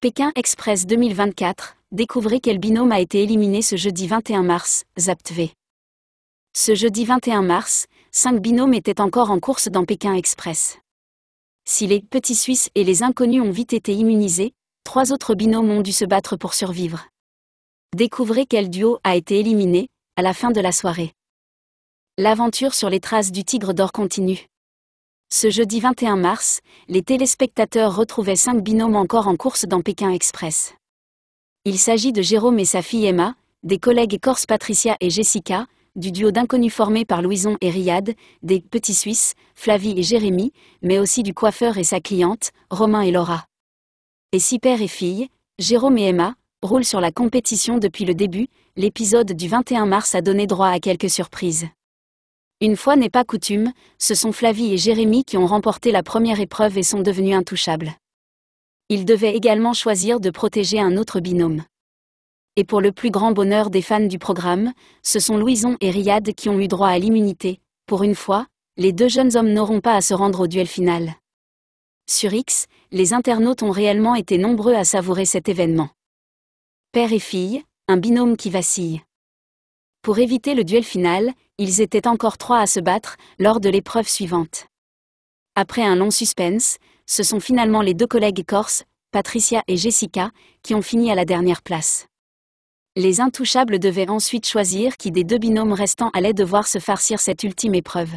Pékin Express 2024, découvrez quel binôme a été éliminé ce jeudi 21 mars, ZAPTV. Ce jeudi 21 mars, 5 binômes étaient encore en course dans Pékin Express. Si les petits Suisses et les inconnus ont vite été immunisés, trois autres binômes ont dû se battre pour survivre. Découvrez quel duo a été éliminé, à la fin de la soirée. L'aventure sur les traces du tigre d'or continue. Ce jeudi 21 mars, les téléspectateurs retrouvaient cinq binômes encore en course dans Pékin Express. Il s'agit de Jérôme et sa fille Emma, des collègues Corse Patricia et Jessica, du duo d'inconnus formé par Louison et Riyad, des petits Suisses, Flavie et Jérémy, mais aussi du coiffeur et sa cliente, Romain et Laura. Et si pères et fille, Jérôme et Emma, roulent sur la compétition depuis le début, l'épisode du 21 mars a donné droit à quelques surprises. Une fois n'est pas coutume, ce sont Flavie et Jérémy qui ont remporté la première épreuve et sont devenus intouchables. Ils devaient également choisir de protéger un autre binôme. Et pour le plus grand bonheur des fans du programme, ce sont Louison et Riyad qui ont eu droit à l'immunité. Pour une fois, les deux jeunes hommes n'auront pas à se rendre au duel final. Sur X, les internautes ont réellement été nombreux à savourer cet événement. Père et fille, un binôme qui vacille. Pour éviter le duel final, ils étaient encore trois à se battre lors de l'épreuve suivante. Après un long suspense, ce sont finalement les deux collègues corses, Patricia et Jessica, qui ont fini à la dernière place. Les intouchables devaient ensuite choisir qui des deux binômes restants allait devoir se farcir cette ultime épreuve.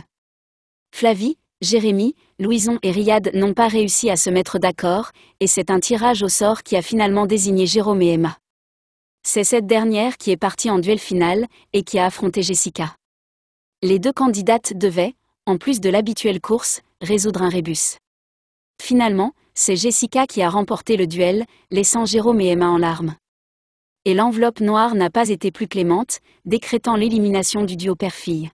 Flavie, Jérémy, Louison et Riyad n'ont pas réussi à se mettre d'accord, et c'est un tirage au sort qui a finalement désigné Jérôme et Emma. C'est cette dernière qui est partie en duel final et qui a affronté Jessica. Les deux candidates devaient, en plus de l'habituelle course, résoudre un rébus. Finalement, c'est Jessica qui a remporté le duel, laissant Jérôme et Emma en larmes. Et l'enveloppe noire n'a pas été plus clémente, décrétant l'élimination du duo père-fille.